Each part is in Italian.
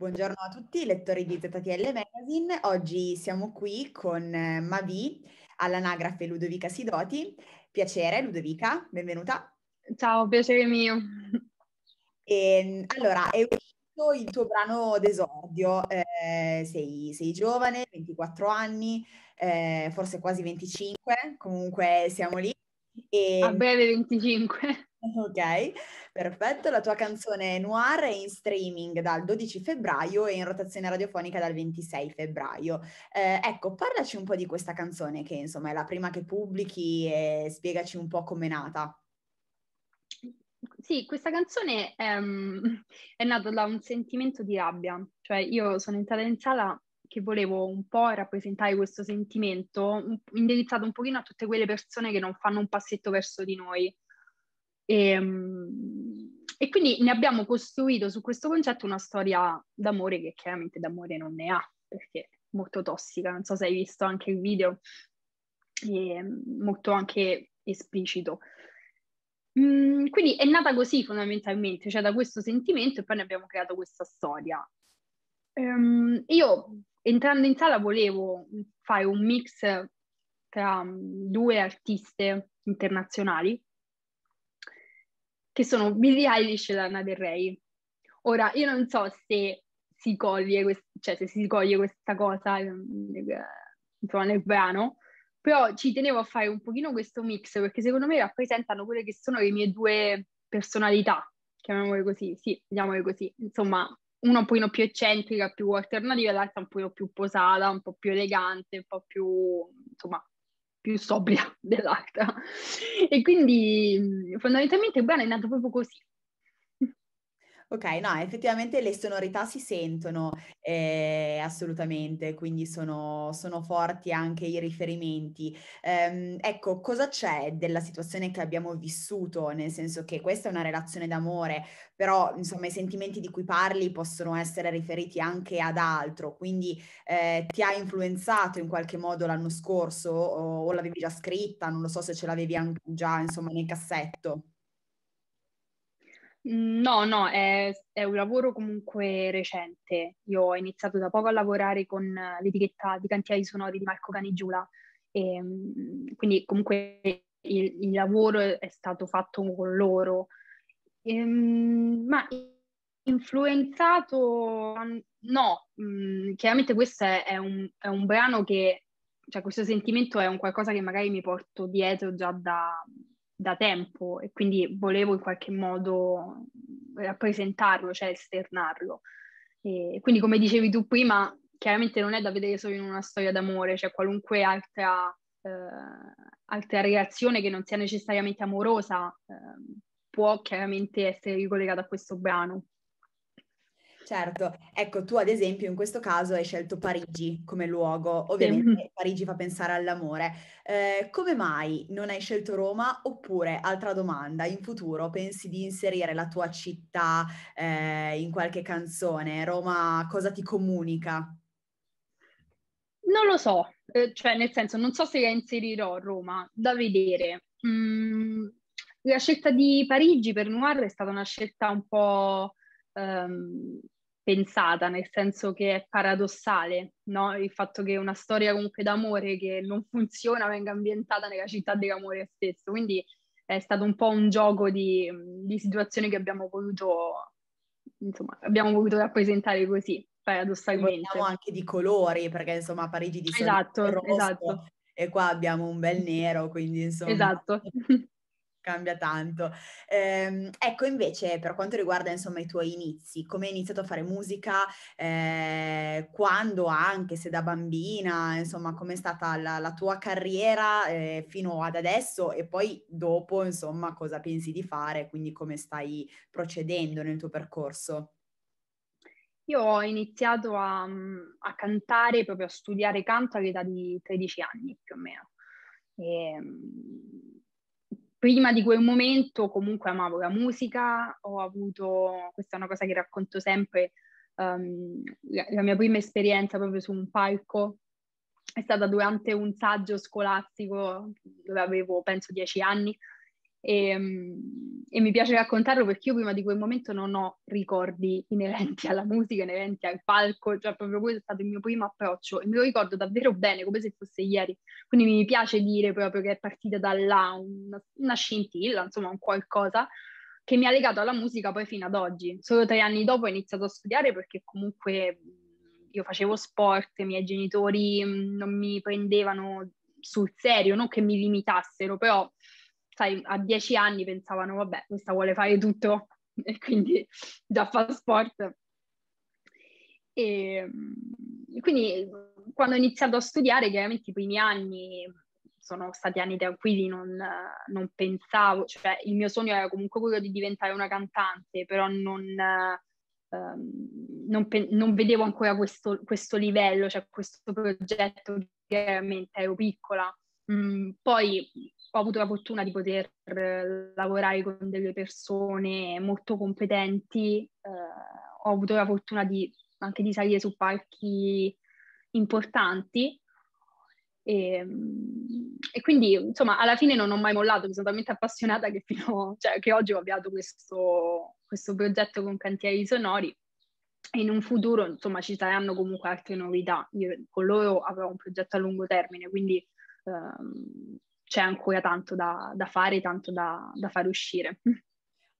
Buongiorno a tutti, lettori di ZTL Magazine. Oggi siamo qui con eh, Mavi all'anagrafe Ludovica Sidoti. Piacere, Ludovica, benvenuta. Ciao, piacere mio. E, ehm, allora, è uscito il tuo brano d'esordio. Eh, sei, sei, giovane, 24 anni, eh, forse quasi 25, comunque siamo lì. E... A ehm breve 25. Ok, perfetto. La tua canzone Noir è in streaming dal 12 febbraio e in rotazione radiofonica dal 26 febbraio. Eh, ecco, parlaci un po' di questa canzone che insomma è la prima che pubblichi e spiegaci un po' com'è nata. Sì, questa canzone è, ehm, è nata da un sentimento di rabbia, cioè io sono entrata in sala che volevo un po' rappresentare questo sentimento indirizzato un pochino a tutte quelle persone che non fanno un passetto verso di noi e, ehm, e quindi ne abbiamo costruito su questo concetto una storia d'amore che chiaramente d'amore non ne ha, perché è molto tossica, non so se hai visto anche il video, è ehm, molto anche esplicito. Mm, quindi è nata così fondamentalmente, cioè da questo sentimento e poi ne abbiamo creato questa storia. Um, io entrando in sala volevo fare un mix tra mm, due artiste internazionali che sono Billie Eilish e Lana Del Rey. Ora, io non so se si coglie, quest- cioè, se si coglie questa cosa insomma, nel brano, però ci tenevo a fare un pochino questo mix perché secondo me rappresentano quelle che sono le mie due personalità, chiamiamole così, sì, chiamiamole così, insomma, una un pochino più eccentrica, più alternativa, l'altra un pochino più posata, un po' più elegante, un po' più, insomma, più sobria dell'altra. E quindi mm, fondamentalmente il brano è nato proprio così, Ok, no, effettivamente le sonorità si sentono eh, assolutamente, quindi sono, sono, forti anche i riferimenti. Ehm, ecco, cosa c'è della situazione che abbiamo vissuto? Nel senso che questa è una relazione d'amore, però insomma i sentimenti di cui parli possono essere riferiti anche ad altro, quindi eh, ti ha influenzato in qualche modo l'anno scorso o, o l'avevi già scritta, non lo so se ce l'avevi anche già insomma nel cassetto. No, no, è, è, un lavoro comunque recente. Io ho iniziato da poco a lavorare con l'etichetta di cantieri sonori di Marco Canigiula, e, ehm, quindi comunque il, il, lavoro è stato fatto con loro. E, ehm, ma influenzato, no, mm, chiaramente questo è, è, un, è un brano che, cioè questo sentimento è un qualcosa che magari mi porto dietro già da, da tempo e quindi volevo in qualche modo rappresentarlo, cioè esternarlo. E quindi come dicevi tu prima, chiaramente non è da vedere solo in una storia d'amore, cioè qualunque altra, eh, altra relazione che non sia necessariamente amorosa eh, può chiaramente essere ricollegata a questo brano. Certo, ecco tu ad esempio in questo caso hai scelto Parigi come luogo, ovviamente sì. Parigi fa pensare all'amore. Eh, come mai non hai scelto Roma? Oppure, altra domanda, in futuro pensi di inserire la tua città eh, in qualche canzone? Roma cosa ti comunica? Non lo so, eh, cioè nel senso non so se la inserirò Roma, da vedere. Mm, la scelta di Parigi per Noir è stata una scelta un po'... Um, pensata, nel senso che è paradossale no? il fatto che una storia comunque d'amore che non funziona venga ambientata nella città dell'amore stesso. Quindi è stato un po' un gioco di, di situazioni che abbiamo voluto, insomma, abbiamo voluto rappresentare così, paradossalmente. Parliamo anche di colori, perché insomma a Parigi di solito esatto, rosso, esatto. e qua abbiamo un bel nero, quindi insomma... Esatto. cambia tanto. Eh, ecco, invece, per quanto riguarda insomma i tuoi inizi, come hai iniziato a fare musica, eh, quando anche se da bambina, insomma, com'è stata la, la tua carriera eh, fino ad adesso e poi dopo, insomma, cosa pensi di fare, quindi come stai procedendo nel tuo percorso? Io ho iniziato a, mhmm, a cantare, proprio a studiare canto all'età di 13 anni più o meno. E, ehm, prima di quel momento comunque amavo la musica, ho avuto, questa è una cosa che racconto sempre, um, la, la, mia prima esperienza proprio su un palco è stata durante un saggio scolastico dove avevo penso dieci anni e, ehm, e, mi piace raccontarlo perché io prima di quel momento non ho ricordi inerenti alla musica, inerenti al palco, cioè proprio questo è stato il mio primo approccio e me lo ricordo davvero bene, come se fosse ieri. Quindi mi piace dire proprio che è partita da là una, una scintilla, insomma un qualcosa che mi ha legato alla musica poi fino ad oggi. Solo tre anni dopo ho iniziato a studiare perché comunque io facevo sport, i miei genitori non mi prendevano sul serio, non che mi limitassero, però sai, a dieci anni pensavano, vabbè, questa vuole fare tutto e quindi già fa sport. E, ehm, quindi quando ho iniziato a studiare, chiaramente i primi anni sono stati anni tranquilli, non, non pensavo, cioè il mio sogno era comunque quello di diventare una cantante, però non, ehm, non, non vedevo ancora questo, questo, livello, cioè questo progetto, chiaramente ero piccola Mhmm, poi ho avuto la fortuna di poter eh, lavorare con delle persone molto competenti, eh, ho avuto la fortuna di, anche di salire su palchi importanti e, ehm, e, quindi insomma alla fine non ho mai mollato, mi sono talmente appassionata che, fino, cioè, che oggi ho avviato questo, questo progetto con Cantieri Sonori e in un futuro insomma ci saranno comunque altre novità, io con loro avrò un progetto a lungo termine, quindi ehm, c'è ancora tanto da, da fare, tanto da, da fare uscire.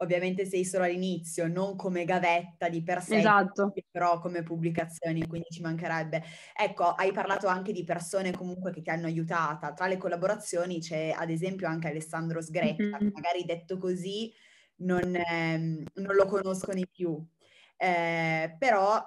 ovviamente sei solo all'inizio, non come gavetta di per sé, esatto. però come pubblicazioni, quindi ci mancherebbe. Ecco, hai parlato anche di persone comunque che ti hanno aiutata. Tra le collaborazioni c'è ad esempio anche Alessandro Sgretta, mm-hmm. magari detto così non, ehm, non, lo conoscono più. Eh, però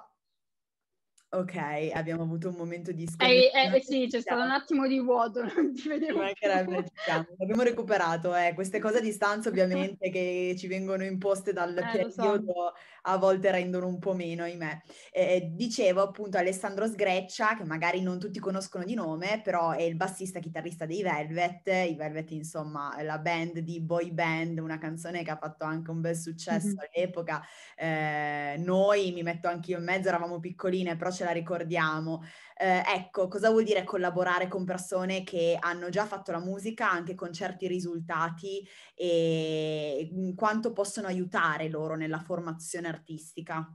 Ok, abbiamo avuto un momento di eh, eh, sconfitta. Eh, eh, sì, c'è stato un diciamo. attimo di vuoto, non ti vedevo diciamo, abbiamo recuperato, eh. queste cose a distanza ovviamente che ci vengono imposte dal eh, periodo so. a volte rendono un po' meno, ahimè. Eh, dicevo appunto Alessandro Sgreccia, che magari non tutti conoscono di nome, però è il bassista chitarrista dei Velvet, i Velvet insomma la band di Boy Band, una canzone che ha fatto anche un bel successo mm-hmm. all'epoca. Eh, noi, mi metto anch'io in mezzo, eravamo piccoline, però c'era ce la ricordiamo. Eh, ecco, cosa vuol dire collaborare con persone che hanno già fatto la musica anche con certi risultati e mm, quanto possono aiutare loro nella formazione artistica?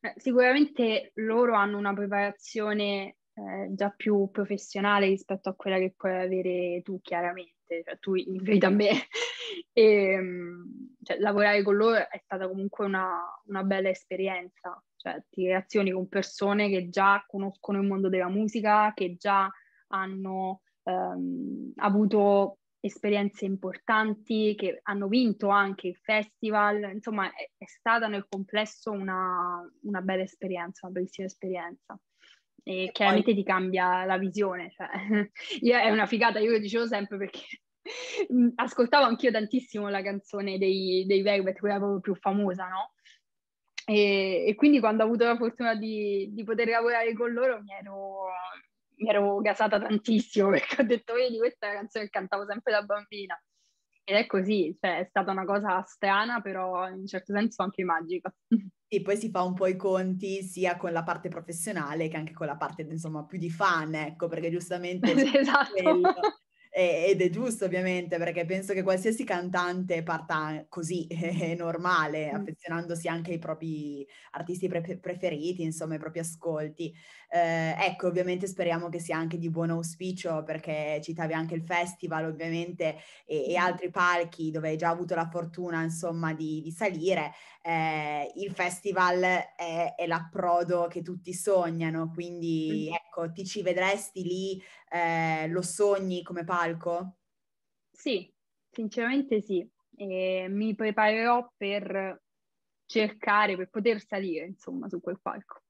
Eh, sicuramente loro hanno una preparazione eh, già più professionale rispetto a quella che puoi avere tu, chiaramente, cioè, tu in me. e, ehm, cioè, lavorare con loro è stata comunque una, una bella esperienza cioè ti relazioni con persone che già conoscono il mondo della musica, che già hanno ehm, avuto esperienze importanti, che hanno vinto anche il festival, insomma è, è stata nel complesso una, una, bella esperienza, una bellissima esperienza. E, e chiaramente poi... ti cambia la visione, cioè, io, è eh. una figata, io lo dicevo sempre perché ascoltavo anch'io tantissimo la canzone dei, dei Velvet, quella proprio più famosa, no? E, e, quindi quando ho avuto la fortuna di, di poter lavorare con loro mi ero, mi ero, gasata tantissimo perché ho detto vedi questa è la canzone che cantavo sempre da bambina ed è così, cioè, è stata una cosa strana però in un certo senso anche magica. E poi si fa un po' i conti sia con la parte professionale che anche con la parte insomma più di fan ecco perché giustamente esatto. Quello ed è giusto ovviamente perché penso che qualsiasi cantante parta così, è normale, mm. affezionandosi anche ai propri artisti pre- preferiti, insomma ai propri ascolti. Eh, ecco, ovviamente speriamo che sia anche di buon auspicio perché citavi anche il festival ovviamente e, e altri palchi dove hai già avuto la fortuna insomma di, di salire eh, il festival è, è, l'approdo che tutti sognano, quindi mm. ecco, ti ci vedresti lì, eh, lo sogni come palco? Sì, sinceramente sì, e mi preparerò per cercare, per poter salire insomma su quel palco.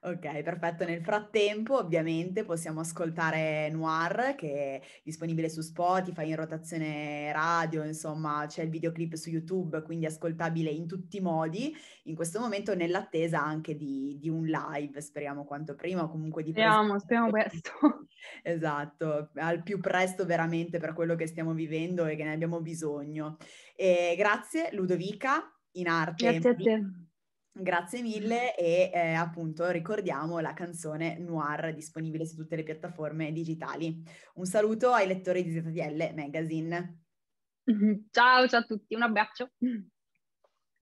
Ok, perfetto. Nel frattempo, ovviamente, possiamo ascoltare Noir, che è disponibile su Spotify, in rotazione radio, insomma, c'è il videoclip su YouTube, quindi ascoltabile in tutti i modi. In questo momento, nell'attesa anche di, di un live, speriamo quanto prima, o comunque di Speriamo, presto. speriamo questo. Esatto, al più presto veramente per quello che stiamo vivendo e che ne abbiamo bisogno. E grazie Ludovica, in arte. Grazie a te. Grazie mille e eh, appunto ricordiamo la canzone Noir disponibile su tutte le piattaforme digitali. Un saluto ai lettori di ZTL Magazine. Ciao, ciao a tutti, un abbraccio.